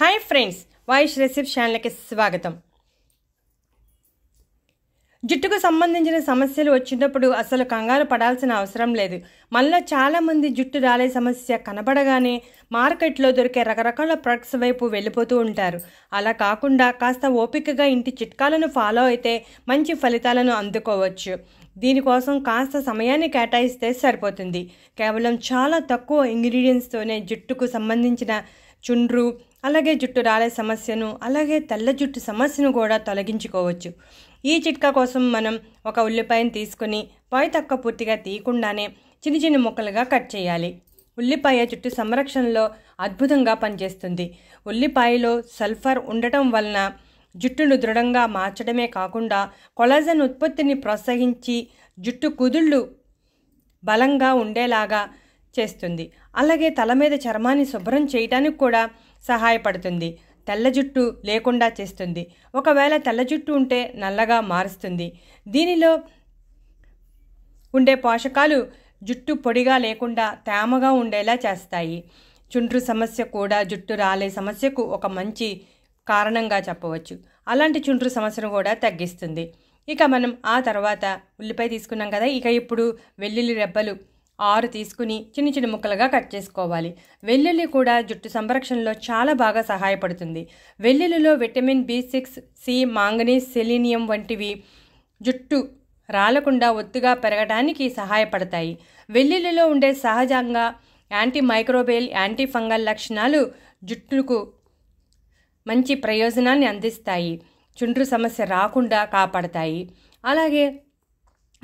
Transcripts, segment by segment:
hi friends voice రెసిప్ ఛానల్కి స్వాగతం జుట్టుకు సంబంధించిన సమస్యలు వచ్చినప్పుడు అసలు కంగారు పడాల్సిన అవసరం లేదు మళ్ళీ చాలామంది జుట్టు రాలే సమస్య కనబడగానే మార్కెట్లో దొరికే రకరకాల ప్రొడక్ట్స్ వైపు వెళ్ళిపోతూ ఉంటారు అలా కాకుండా కాస్త ఓపికగా ఇంటి చిట్కాలను ఫాలో అయితే మంచి ఫలితాలను అందుకోవచ్చు దీనికోసం కాస్త సమయాన్ని కేటాయిస్తే సరిపోతుంది కేవలం చాలా తక్కువ ఇంగ్రీడియంట్స్తోనే జుట్టుకు సంబంధించిన చుండ్రు అలాగే జుట్టు రాలే సమస్యను అలాగే తెల్ల జుట్టు సమస్యను కూడా తొలగించుకోవచ్చు ఈ చిట్కా కోసం మనం ఒక ఉల్లిపాయను తీసుకుని పై తక్క పూర్తిగా తీయకుండానే చిన్న చిన్న ముక్కలుగా కట్ చేయాలి ఉల్లిపాయ జుట్టు సంరక్షణలో అద్భుతంగా పనిచేస్తుంది ఉల్లిపాయలో సల్ఫర్ ఉండటం వలన జుట్టును దృఢంగా మార్చడమే కాకుండా కొలాజన్ ఉత్పత్తిని ప్రోత్సహించి జుట్టు కుదుళ్ళు బలంగా ఉండేలాగా చేస్తుంది అలాగే తల మీద చర్మాన్ని శుభ్రం చేయడానికి కూడా సహాయపడుతుంది తెల్ల జుట్టు లేకుండా చేస్తుంది ఒకవేళ తెల్ల జుట్టు ఉంటే నల్లగా మారుస్తుంది దీనిలో ఉండే పోషకాలు జుట్టు పొడిగా లేకుండా తేమగా ఉండేలా చేస్తాయి చుండ్రు సమస్య కూడా జుట్టు రాలే సమస్యకు ఒక మంచి కారణంగా చెప్పవచ్చు అలాంటి చుండ్రు సమస్యను కూడా తగ్గిస్తుంది ఇక మనం ఆ తర్వాత ఉల్లిపాయ తీసుకున్నాం కదా ఇక ఇప్పుడు వెల్లుల్లి రెబ్బలు ఆరు తీసుకుని చిన్న చిన్న ముక్కలుగా కట్ చేసుకోవాలి వెల్లుల్లి కూడా జుట్టు సంరక్షణలో చాలా బాగా సహాయపడుతుంది వెల్లుల్లిలో vitamin B six C manganese selenium వంటివి జుట్టు రాలకుండా ఒత్తుగా పెరగడానికి సహాయపడతాయి వెల్లుల్లిలో ఉండే సహజంగా యాంటీ మైక్రోబేల్ యాంటీ ఫంగల్ లక్షణాలు జుట్టుకు మంచి ప్రయోజనాన్ని అందిస్తాయి చుండ్రు సమస్య రాకుండా కాపాడతాయి అలాగే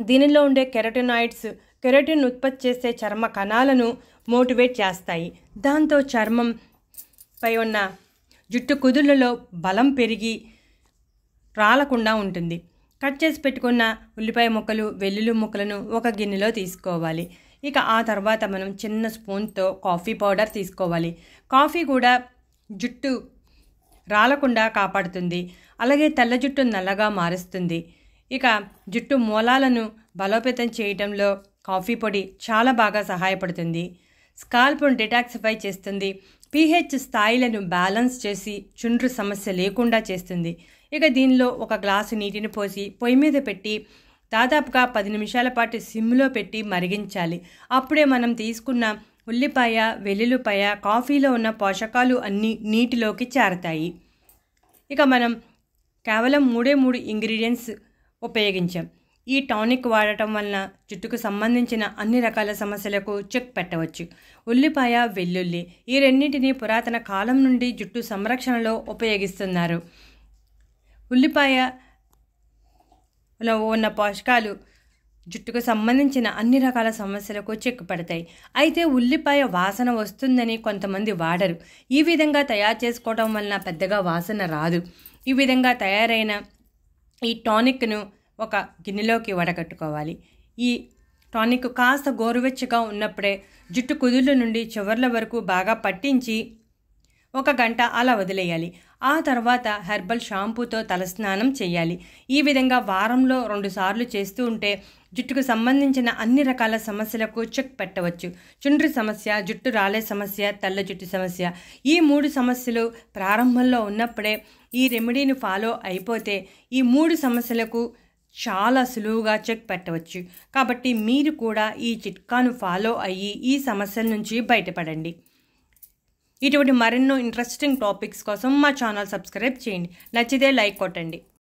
దీనిలో ఉండే కెరటినాయిడ్స్ కెరటిన్ ఉత్పత్తి చేసే చర్మ కణాలను మోటివేట్ చేస్తాయి దాంతో చర్మంపై ఉన్న జుట్టు కుదుళ్ళలో బలం పెరిగి రాలకుండా ఉంటుంది కట్ చేసి పెట్టుకున్న ఉల్లిపాయ ముక్కలు వెల్లుల్లి ముక్కలను ఒక గిన్నెలో తీసుకోవాలి ఇక ఆ తర్వాత మనం చిన్న స్పూన్తో కాఫీ పౌడర్ తీసుకోవాలి కాఫీ కూడా జుట్టు రాలకుండా కాపాడుతుంది అలాగే తెల్ల జుట్టు నల్లగా మారుస్తుంది ఇక జుట్టు మూలాలను బలోపేతం చేయడంలో కాఫీ పొడి చాలా బాగా సహాయపడుతుంది స్కాల్ప్ను డిటాక్సిఫై చేస్తుంది పీహెచ్ స్థాయిలను బ్యాలెన్స్ చేసి చుండ్రు సమస్య లేకుండా చేస్తుంది ఇక దీనిలో ఒక గ్లాసు నీటిని పోసి పొయ్యి మీద పెట్టి దాదాపుగా పది నిమిషాల పాటు సిమ్లో పెట్టి మరిగించాలి అప్పుడే మనం తీసుకున్న ఉల్లిపాయ వెల్లుల్లిపాయ కాఫీలో ఉన్న పోషకాలు అన్నీ నీటిలోకి చేరతాయి ఇక మనం కేవలం మూడే మూడు ఇంగ్రీడియంట్స్ ఉపయోగించాం ఈ టానిక్ వాడటం వలన జుట్టుకు సంబంధించిన అన్ని రకాల సమస్యలకు చెక్ పెట్టవచ్చు ఉల్లిపాయ వెల్లుల్లి ఈ రెండింటిని పురాతన కాలం నుండి జుట్టు సంరక్షణలో ఉపయోగిస్తున్నారు ఉల్లిపాయ ఉన్న పోషకాలు జుట్టుకు సంబంధించిన అన్ని రకాల సమస్యలకు పడతాయి అయితే ఉల్లిపాయ వాసన వస్తుందని కొంతమంది వాడరు ఈ విధంగా తయారు చేసుకోవడం వలన పెద్దగా వాసన రాదు ఈ విధంగా తయారైన ఈ టానిక్ను ఒక గిన్నెలోకి వడగట్టుకోవాలి ఈ టానిక్ కాస్త గోరువెచ్చగా ఉన్నప్పుడే జుట్టు కుదుళ్ళ నుండి చివర్ల వరకు బాగా పట్టించి ఒక గంట అలా వదిలేయాలి ఆ తర్వాత హెర్బల్ షాంపూతో తలస్నానం చేయాలి ఈ విధంగా వారంలో రెండుసార్లు చేస్తూ ఉంటే జుట్టుకు సంబంధించిన అన్ని రకాల సమస్యలకు చెక్ పెట్టవచ్చు చుండ్రి సమస్య జుట్టు రాలే సమస్య తెల్ల జుట్టు సమస్య ఈ మూడు సమస్యలు ప్రారంభంలో ఉన్నప్పుడే ఈ రెమెడీని ఫాలో అయిపోతే ఈ మూడు సమస్యలకు చాలా సులువుగా చెక్ పెట్టవచ్చు కాబట్టి మీరు కూడా ఈ చిట్కాను ఫాలో అయ్యి ఈ సమస్యల నుంచి బయటపడండి ఇటువంటి మరెన్నో ఇంట్రెస్టింగ్ టాపిక్స్ కోసం మా ఛానల్ సబ్స్క్రైబ్ చేయండి నచ్చితే లైక్ కొట్టండి